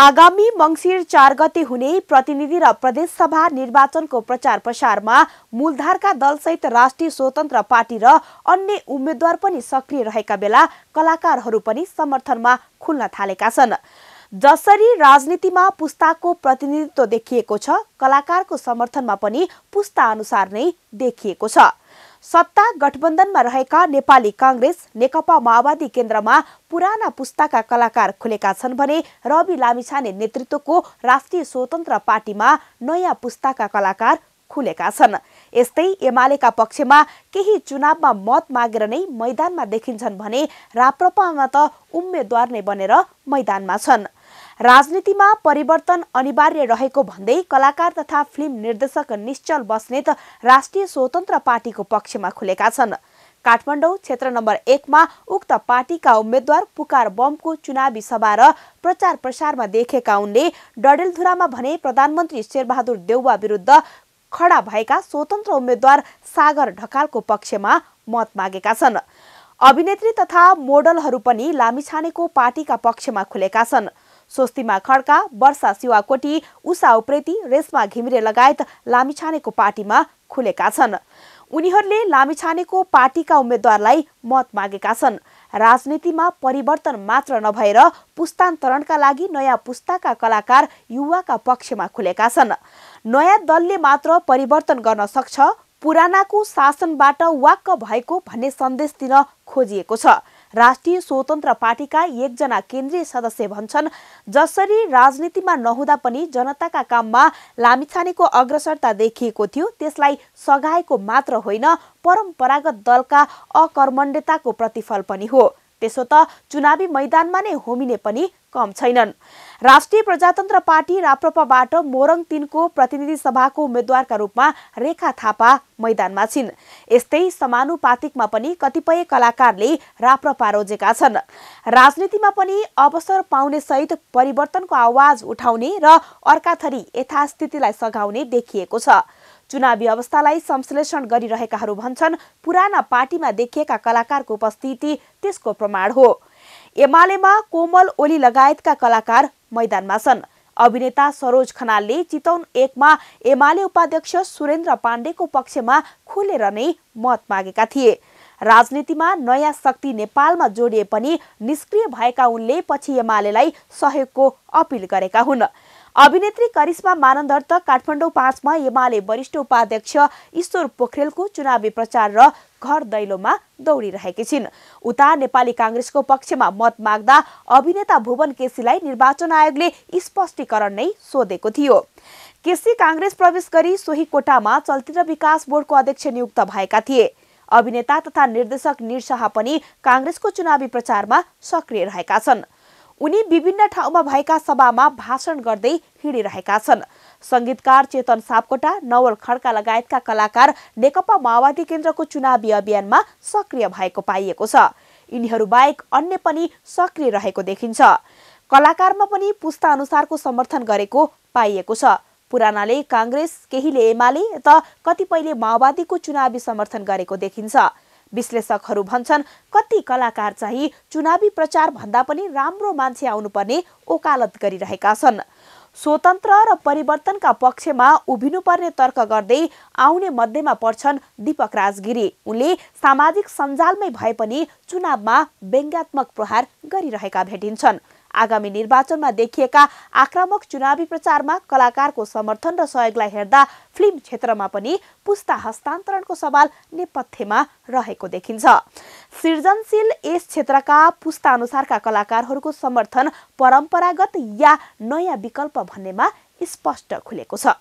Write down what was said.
आगामी मङ्सिर चार गते हुने प्रतिनिधि र प्रदेशसभा निर्वाचनको प्रचार प्रसारमा मूलधारका दलसहित राष्ट्रिय स्वतन्त्र पार्टी र अन्य उम्मेद्वार पनि सक्रिय रहेका बेला कलाकारहरू पनि समर्थनमा खुल्न थालेका छन् जसरी राजनीतिमा पुस्ताको प्रतिनिधित्व देखिएको छ कलाकारको समर्थनमा पनि पुस्ता अनुसार नै देखिएको छ सत्ता गठबन्धनमा रहेका नेपाली काङ्ग्रेस नेकपा माओवादी केन्द्रमा पुराना पुस्ताका कलाकार खुलेका छन् भने रवि लामिछाने नेतृत्वको राष्ट्रिय स्वतन्त्र पार्टीमा नयाँ पुस्ताका कलाकार खुलेका छन् यस्तै एमालेका पक्षमा केही चुनावमा मत मागेर नै मैदानमा देखिन्छन् भने राप्रपामा त उम्मेद्वार नै बनेर मैदानमा छन् राजनीतिमा परिवर्तन अनिवार्य रहेको भन्दै कलाकार तथा फिल्म निर्देशक निश्चल बस्नेत राष्ट्रिय स्वतन्त्र पार्टीको पक्षमा खुलेका छन् काठमाडौँ क्षेत्र नम्बर एकमा उक्त पार्टीका उम्मेद्वार पुकार बमको चुनावी सभा र प्रचार प्रसारमा देखेका उनले डडेलधुरामा भने प्रधानमन्त्री शेरबहादुर देउवा विरुद्ध खडा भएका स्वतन्त्र उम्मेद्वार सागर ढकालको पक्षमा मत मागेका छन् अभिनेत्री तथा मोडलहरू पनि लामिछानेको पार्टीका पक्षमा खुलेका छन् स्वस्तिमा खड्का वर्षा सिवाकोटी उषा उप्रेती रेशमा घिमिरे लगायत लामिछानेको पार्टीमा खुलेका छन् उनीहरूले लामिछानेको पार्टीका उम्मेद्वारलाई मत मागेका छन् राजनीतिमा परिवर्तन मात्र नभएर पुस्तान्तरणका लागि नयाँ पुस्ताका कलाकार युवाका पक्षमा खुलेका छन् नयाँ दलले मात्र परिवर्तन गर्न सक्छ पुरानाको शासनबाट वाक्क भएको भन्ने सन्देश दिन खोजिएको छ राष्ट्रिय स्वतन्त्र पार्टीका एकजना केन्द्रीय सदस्य भन्छन् जसरी राजनीतिमा नहुँदा पनि जनताका काममा लामिछानेको अग्रसरता देखिएको थियो त्यसलाई सघाएको मात्र होइन परम्परागत दलका अकर्मण्यताको प्रतिफल पनि हो त्यसो त चुनावी मैदानमा नै होमिने पनि कम छैनन् राष्ट्रिय प्रजातन्त्र पार्टी राप्रपाबाट मोरङ तिनको प्रतिनिधि सभाको उम्मेद्वारका रूपमा रेखा थापा मैदानमा छिन् यस्तै समानुपातिकमा पनि कतिपय कलाकारले राप्रपा रोजेका छन् राजनीतिमा पनि अवसर पाउने सहित परिवर्तनको आवाज उठाउने र अर्का थरी यथास्थितिलाई सघाउने देखिएको छ चुनावी अवस्थालाई संश्लेषण गरिरहेकाहरू भन्छन् पुराना पार्टीमा देखिएका कलाकारको उपस्थिति त्यसको प्रमाण हो एमालेमा कोमल ओली लगायतका कलाकार मैदानमा छन् अभिनेता सरोज खनालले चितौन एकमा एमाले उपाध्यक्ष सुरेन्द्र पाण्डेको पक्षमा खुलेर नै मत मागेका थिए राजनीतिमा नयाँ शक्ति नेपालमा जोडिए पनि निष्क्रिय भएका उनले पछि एमालेलाई सहयोगको अपिल गरेका हुन् अभिनेत्री करिश्मा मानन्दर त काठमाडौँ पाँचमा एमाले वरिष्ठ उपाध्यक्ष ईश्वर पोखरेलको चुनावी प्रचार र घर दैलोमा दौडिरहेकी छिन् उता नेपाली काङ्ग्रेसको पक्षमा मत माग्दा अभिनेता भुवन केसीलाई निर्वाचन आयोगले स्पष्टीकरण नै सोधेको थियो केसी काङ्ग्रेस प्रवेश गरी सोही कोटामा चलचित्र विकास बोर्डको अध्यक्ष नियुक्त भएका थिए अभिनेता तथा निर्देशक निरशाह पनि काङ्ग्रेसको चुनावी प्रचारमा सक्रिय रहेका छन् उनी विभिन्न ठाउँमा भएका सभामा भाषण गर्दै हिँडिरहेका छन् सङ्गीतकार चेतन सापकोटा नवल खड्का लगायतका कलाकार नेकपा माओवादी केन्द्रको चुनावी अभियानमा सक्रिय भएको पाइएको छ यिनीहरू बाहेक अन्य पनि सक्रिय रहेको देखिन्छ कलाकारमा पनि पुस्ता अनुसारको समर्थन गरेको पाइएको छ पुरानाले काङ्ग्रेस केहीले एमाले त कतिपयले माओवादीको चुनावी समर्थन गरेको देखिन्छ विश्लेषकहरू भन्छन् कति कलाकार चाहिँ चुनावी प्रचार भन्दा पनि राम्रो मान्छे आउनुपर्ने ओकालत गरिरहेका छन् स्वतन्त्र र परिवर्तनका पक्षमा उभिनुपर्ने तर्क गर्दै आउने मध्येमा पर्छन् दीपक राजगिरी उनले सामाजिक सञ्जालमै भए पनि चुनावमा व्यङ्ग्यात्मक प्रहार गरिरहेका भेटिन्छन् आगामी निर्वाचनमा देखिएका आक्रामक चुनावी प्रचारमा कलाकारको समर्थन र सहयोगलाई हेर्दा फिल्म क्षेत्रमा पनि पुस्ता हस्तान्तरणको सवाल नेपथ्यमा रहेको देखिन्छ सृजनशील यस क्षेत्रका अनुसारका कलाकारहरूको समर्थन परम्परागत या नयाँ विकल्प भन्नेमा स्पष्ट खुलेको छ